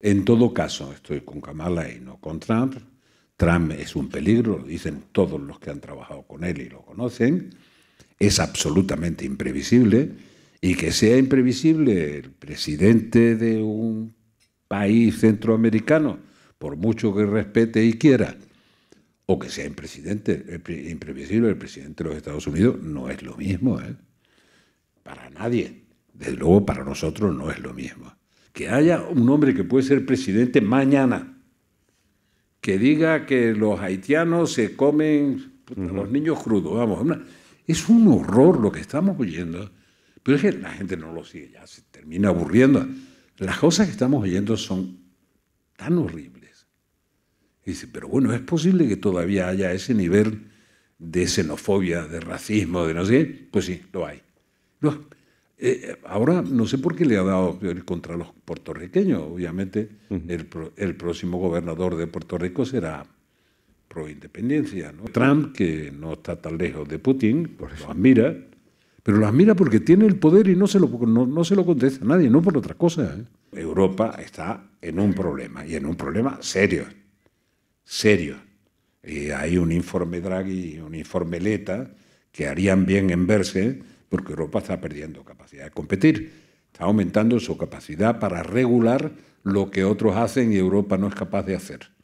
En todo caso, estoy con Kamala y no con Trump. Trump es un peligro, lo dicen todos los que han trabajado con él y lo conocen. Es absolutamente imprevisible. Y que sea imprevisible el presidente de un país centroamericano, por mucho que respete y quiera, o que sea imprevisible el presidente de los Estados Unidos, no es lo mismo. ¿eh? Para nadie. Desde luego para nosotros no es lo mismo que haya un hombre que puede ser presidente mañana, que diga que los haitianos se comen los niños crudos, vamos, es un horror lo que estamos oyendo, pero es que la gente no lo sigue, ya se termina aburriendo. Las cosas que estamos oyendo son tan horribles. dice, pero bueno, es posible que todavía haya ese nivel de xenofobia, de racismo, de no sé Pues sí, lo hay. Eh, ahora no sé por qué le ha dado contra los puertorriqueños. Obviamente el, próximo gobernador de Puerto Rico será pro independencia. Trump, que no está tan lejos de Putin, lo admira, pero lo admira porque tiene el poder y no se lo, no, se lo contesta nadie, no por otra cosa. ¿eh? Europa está en un problema y en un problema serio, serio. Y hay un informe Draghi y un informe Leta que harían bien en verse porque Europa está perdiendo capacidad de competir, está aumentando su capacidad para regular lo que otros hacen y Europa no es capaz de hacer.